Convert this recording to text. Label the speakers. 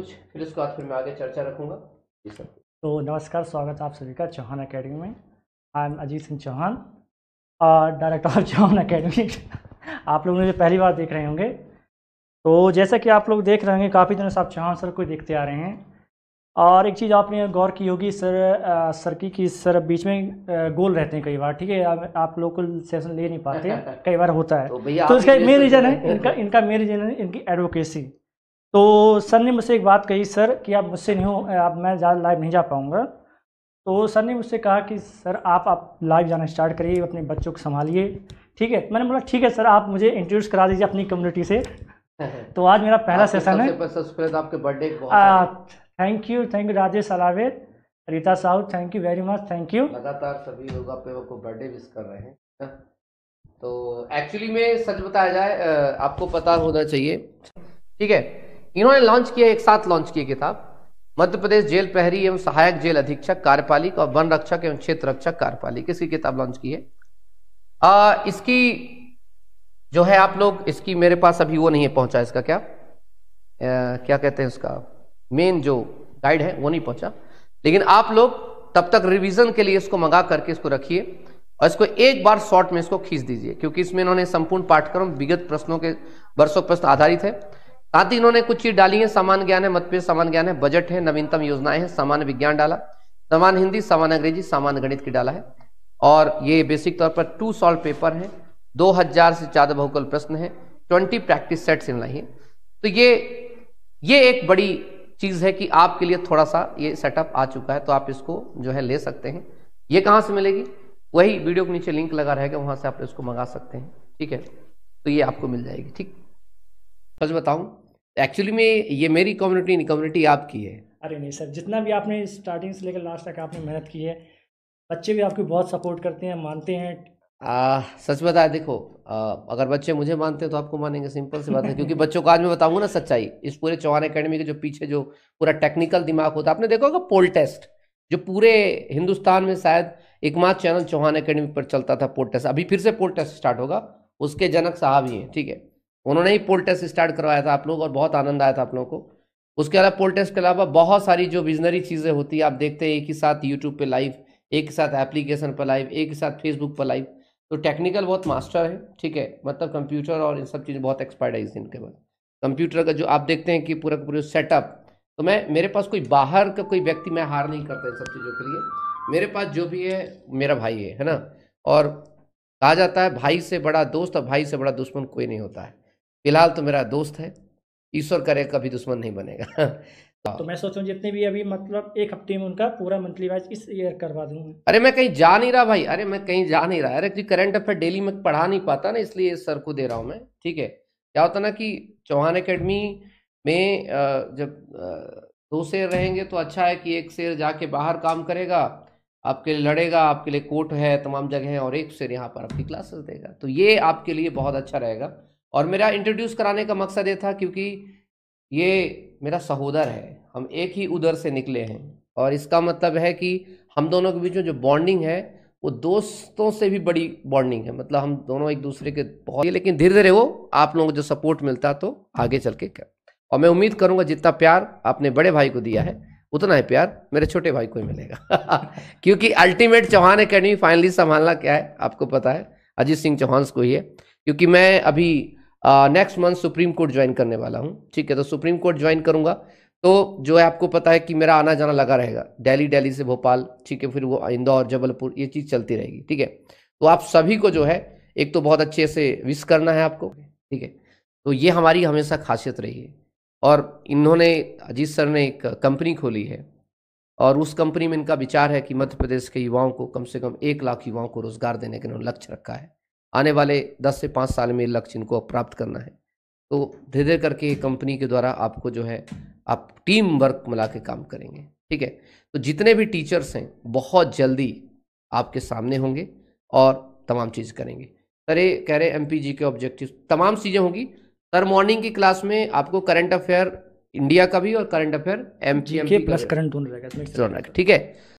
Speaker 1: कुछ फिर उसके बाद फिर मैं आगे चर्चा रखूँगा
Speaker 2: जी सर तो नमस्कार स्वागत आप सभी का चौहान अकेडमी में आई एम अजीत सिंह चौहान और डायरेक्टर ऑफ चौहान अकेडमी आप लोग मुझे पहली बार देख रहे होंगे तो जैसा कि आप लोग देख रहे होंगे काफ़ी दिनों से आप चौहान सर को देखते आ रहे हैं और एक चीज़ आपने गौर की होगी सर सर की कि सर बीच में गोल रहते हैं कई बार ठीक है आप, आप लोग सेशन ले नहीं पाते कई बार होता है
Speaker 1: तो, तो इसका मेन रीज़न है इनका
Speaker 2: इनका मेन रीज़न है इनकी एडवोकेसी तो सर ने मुझसे एक बात कही सर कि आप मुझसे नहीं हो आप मैं ज़्यादा लाइव नहीं जा पाऊँगा तो सर ने मुझसे कहा कि सर आप आप लाइव जाना स्टार्ट करिए अपने बच्चों को संभालिए ठीक है मैंने बोला ठीक है सर आप मुझे इंट्रोड्यूस करा दीजिए अपनी कम्युनिटी से तो आज मेरा पहला सेशन है
Speaker 1: आपके birthday
Speaker 2: thank you thank you Rajesh अलावे Rita Sahu thank you very much thank
Speaker 1: you लगातार सभी लोग आपके आपको बर्थडे विश कर रहे हैं तो एक्चुअली में सच बताया जाए आपको पता होना चाहिए ठीक है इन्होंने लॉन्च किया एक साथ लॉन्च की किताब मध्य प्रदेश जेल प्रहरी एवं सहायक जेल अधीक्षक कार्यपालिक और वन रक्षक एवं क्षेत्र रक्षक कार्यपालिक इसकी किताब लॉन्च की है आ, इसकी जो है आप लोग इसकी मेरे पास अभी वो नहीं है पहुंचा इसका क्या आ, क्या कहते हैं उसका मेन जो गाइड है वो नहीं पहुंचा लेकिन आप लोग तब तक रिवीजन के लिए इसको मंगा करके इसको रखिए और इसको एक बार शॉर्ट में इसको खींच दीजिए क्योंकि इसमें इन्होंने संपूर्ण पाठ्यक्रम विगत प्रश्नों के वर्षों प्रश्न आधारित है साथ ही इन्होंने कुछ चीज डाली है समान ज्ञान है मतभेद समान ज्ञान है बजट है नवीनतम योजनाएं हैं समान विज्ञान डाला समान हिंदी समान अंग्रेजी समान गणित की डाला है और ये बेसिक तौर पर टू सॉल्व पेपर दो 2000 से ज़्यादा बहुकल प्रश्न है 20 प्रैक्टिस सेट इन लाइए तो ये ये एक बड़ी चीज़ है कि आपके लिए थोड़ा सा ये सेटअप आ चुका है तो आप इसको जो है ले सकते हैं ये कहाँ से मिलेगी वही वीडियो के नीचे लिंक लगा रहेगा वहां से आप इसको मंगा सकते हैं ठीक है तो ये आपको मिल जाएगी ठीक सच बताऊं एक्चुअली में ये मेरी कम्युनिटी नहीं कम्युनिटी आपकी है
Speaker 2: अरे नहीं सर जितना भी आपने स्टार्टिंग से लेकर लास्ट तक आपने मेहनत की है
Speaker 1: बच्चे भी आपकी बहुत सपोर्ट करते हैं मानते हैं आ, सच बताए देखो आ, अगर बच्चे मुझे मानते हैं तो आपको मानेंगे सिंपल सी बात है क्योंकि बच्चों को आज मैं बताऊंगा ना सच्चाई इस पूरे चौहान अकेडमी के जो पीछे जो पूरा टेक्निकल दिमाग होता है आपने देखा होगा पोल टेस्ट जो पूरे हिंदुस्तान में शायद एकमात्र चैनल चौहान अकेडमी पर चलता था पोल टेस्ट अभी फिर से पोल टेस्ट स्टार्ट होगा उसके जनक साहब ही हैं ठीक है उन्होंने ही पोल टेस्ट स्टार्ट करवाया था आप लोग और बहुत आनंद आया था आप लोगों को उसके अलावा पोल टेस्ट के अलावा बहुत सारी जो विजनरी चीज़ें होती है आप देखते हैं एक ही साथ यूट्यूब पर लाइव एक ही साथ एप्लीकेशन पर लाइव एक ही साथ फेसबुक पर लाइव तो टेक्निकल बहुत मास्टर है ठीक है मतलब कंप्यूटर और इन सब चीज़ें बहुत एक्सपर्ट है इस दिन के बाद कंप्यूटर का जो आप देखते हैं कि पूरा का पूरा सेटअप तो मैं मेरे पास कोई बाहर का कोई व्यक्ति मैं हार नहीं करता इन सब चीज़ों के लिए मेरे पास जो भी है मेरा भाई है है ना और कहा जाता है भाई से बड़ा दोस्त और भाई से बड़ा दुश्मन कोई नहीं होता है फिलहाल तो मेरा दोस्त है ईश्वर करे कभी दुश्मन नहीं बनेगा हाँ। तो
Speaker 2: मैं सोच रहा हूँ जितने भी अभी मतलब एक हफ्ते में उनका पूरा मंथली वाइज इस ईयर करवा दूंगा
Speaker 1: अरे मैं कहीं जा नहीं रहा भाई अरे मैं कहीं जा नहीं रहा अरे करंट अफेयर डेली में पढ़ा नहीं पाता ना इसलिए सर को दे रहा हूँ मैं ठीक है क्या होता ना कि चौहान अकेडमी में जब दो शेर रहेंगे तो अच्छा है कि एक शेर जाके बाहर काम करेगा आपके लिए लड़ेगा आपके लिए कोर्ट है तमाम जगह है और एक शेर यहाँ पर आपकी क्लासेस देगा तो ये आपके लिए बहुत अच्छा रहेगा और मेरा इंट्रोड्यूस कराने का मकसद ये था क्योंकि ये मेरा सहोदर है हम एक ही उधर से निकले हैं और इसका मतलब है कि हम दोनों के बीच में जो बॉन्डिंग है वो दोस्तों से भी बड़ी बॉन्डिंग है मतलब हम दोनों एक दूसरे के बहुत लेकिन धीरे धीरे वो आप लोगों को जो सपोर्ट मिलता तो आगे चल के कर और मैं उम्मीद करूंगा जितना प्यार आपने बड़े भाई को दिया है उतना ही प्यार मेरे छोटे भाई को ही मिलेगा क्योंकि अल्टीमेट चौहान अकेडमी फाइनली संभालना क्या है आपको पता है अजीत सिंह चौहान को ही है क्योंकि मैं अभी next month supreme court join करने वाला हूँ ठीक है तो सुप्रीम कोर्ट ज्वाइन करूंगा तो जो है आपको पता है कि मेरा आना जाना लगा रहेगा दिल्ली दिल्ली से भोपाल ठीक है फिर वो इंदौर जबलपुर ये चीज़ चलती रहेगी ठीक है तो आप सभी को जो है एक तो बहुत अच्छे से विश करना है आपको ठीक है तो ये हमारी हमेशा खासियत रही है और इन्होंने अजीत सर ने एक कंपनी खोली है और उस कंपनी में इनका विचार है कि मध्य प्रदेश के युवाओं को कम से कम एक लाख युवाओं को रोजगार देने का इन्होंने लक्ष्य रखा है आने वाले दस से पाँच साल में लक्ष्य इनको प्राप्त करना है तो धीरे धीरे करके कंपनी के द्वारा आपको जो है आप टीम वर्क मिला के काम करेंगे ठीक है तो जितने भी टीचर्स हैं बहुत जल्दी आपके सामने होंगे और तमाम चीज़ करेंगे सर ये कह रहे हैं एम के ऑब्जेक्टिव तमाम चीज़ें होंगी सर मॉर्निंग की क्लास में आपको करंट अफेयर इंडिया का भी और current affair M P M plus current रहेगा ठीक है